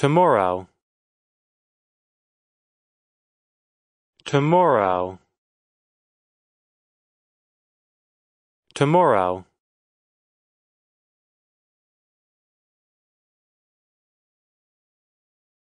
Tomorrow tomorrow tomorrow